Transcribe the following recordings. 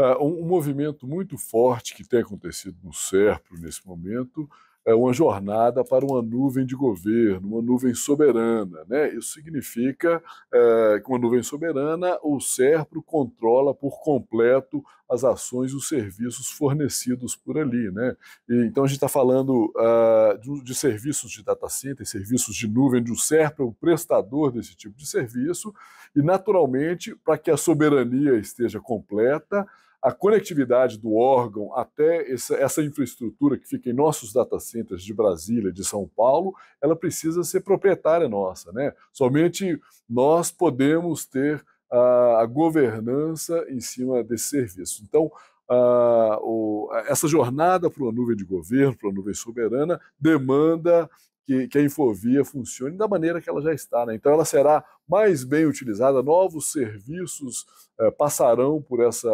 Ah, um movimento muito forte que tem acontecido no SERPRO nesse momento é uma jornada para uma nuvem de governo, uma nuvem soberana. Né? Isso significa é, que uma nuvem soberana, o CERPRO controla por completo as ações e os serviços fornecidos por ali. Né? E, então a gente está falando uh, de, de, serviços de data center, serviços de nuvem, de o um CERPRO é um prestador desse tipo de serviço, e naturalmente, para que a soberania esteja completa, a conectividade do órgão até essa, infraestrutura que fica em nossos data centers de Brasília, de São Paulo, ela precisa ser proprietária nossa. Né? Somente nós podemos ter a, a governança em cima desse serviço. Então, a, o, essa jornada para uma nuvem de governo, para uma nuvem soberana, demanda que, que, a Infovia funcione da maneira que ela já está. Né? Então, ela será mais bem utilizada, novos serviços eh, passarão por essa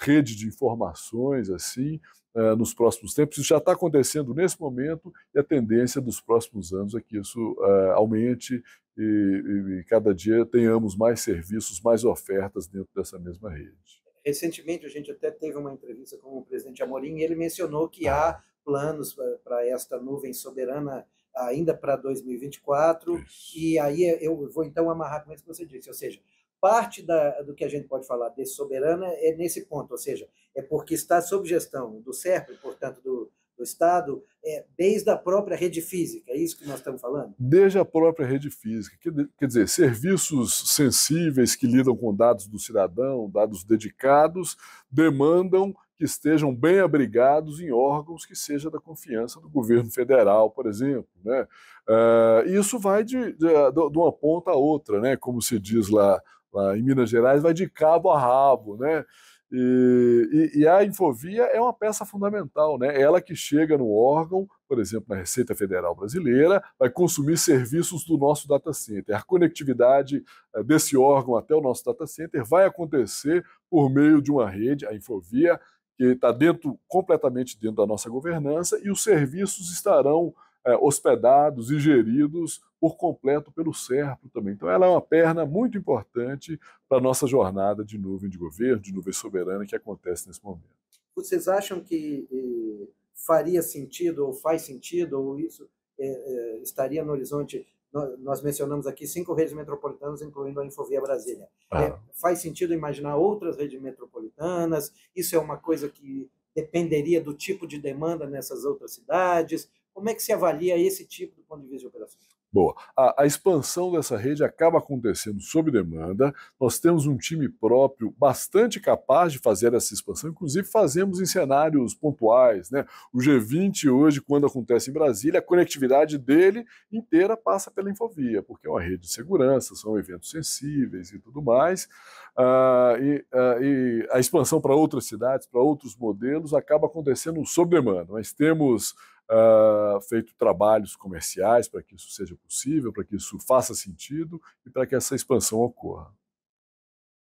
rede de informações assim eh, nos próximos tempos. Isso já está acontecendo nesse momento e a tendência dos próximos anos é que isso eh, aumente e, e cada dia tenhamos mais serviços, mais ofertas dentro dessa mesma rede. Recentemente, a gente até teve uma entrevista com o presidente Amorim e ele mencionou que ah. há planos para esta nuvem soberana ainda para 2024. Isso. E aí eu vou então amarrar com isso que você disse, ou seja, parte da, do que a gente pode falar de soberana é nesse ponto, ou seja, é porque está sob gestão do SERP, portanto, do, do Estado, é, desde a própria rede física, é isso que nós estamos falando? Desde a própria rede física. Quer dizer, serviços sensíveis que lidam com dados do cidadão, dados dedicados, demandam que estejam bem abrigados em órgãos que seja da confiança do governo federal, por exemplo. Né? Uh, isso vai de, de, de uma ponta a outra, né? como se diz lá lá em Minas Gerais, vai de cabo a rabo, né? E, e, e, a Infovia é uma peça fundamental, né? Ela que chega no órgão, por exemplo, na Receita Federal Brasileira, vai consumir serviços do nosso data center. A conectividade eh, desse órgão até o nosso data center vai acontecer por meio de uma rede, a Infovia, que está dentro, completamente dentro da nossa governança, e os serviços estarão é, hospedados e geridos por completo pelo CERPRO também. Então, ela é uma perna muito importante para a nossa jornada de nuvem de governo, de nuvem soberana que acontece nesse momento. Vocês acham que eh, faria sentido, ou faz sentido, ou isso eh, eh, estaria no horizonte nós mencionamos aqui cinco redes metropolitanas, incluindo a Infovia Brasília. Ah. É, faz sentido imaginar outras redes metropolitanas? Isso é uma coisa que dependeria do tipo de demanda nessas outras cidades? Como é que se avalia esse tipo do ponto de vista de operação? Boa. A, a, expansão dessa rede acaba acontecendo sob demanda. Nós temos um time próprio bastante capaz de fazer essa expansão, inclusive fazemos em cenários pontuais. Né? O G20 hoje, quando acontece em Brasília, a conectividade dele inteira passa pela Infovia, porque é uma rede de segurança, são eventos sensíveis e tudo mais. Ah, e, ah, e a expansão para outras cidades, para outros modelos, acaba acontecendo sob demanda. Mas temos uh, feito trabalhos comerciais para que isso seja possível, para que isso faça sentido e para que essa expansão ocorra.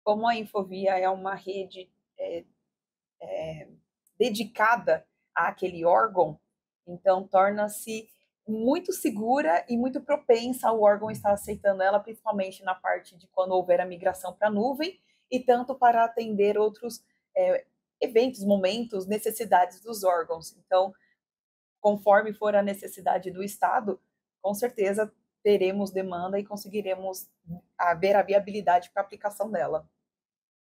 Como a Infovia é uma rede é, é, dedicada àquele órgão, então torna-se muito segura e muito propensa ao órgão estar aceitando ela, principalmente na parte de quando houver a migração para a nuvem, e tanto para atender outros é, eventos, momentos, necessidades dos órgãos. Então, conforme for a necessidade do Estado, com certeza teremos demanda e conseguiremos haver a viabilidade para a aplicação dela.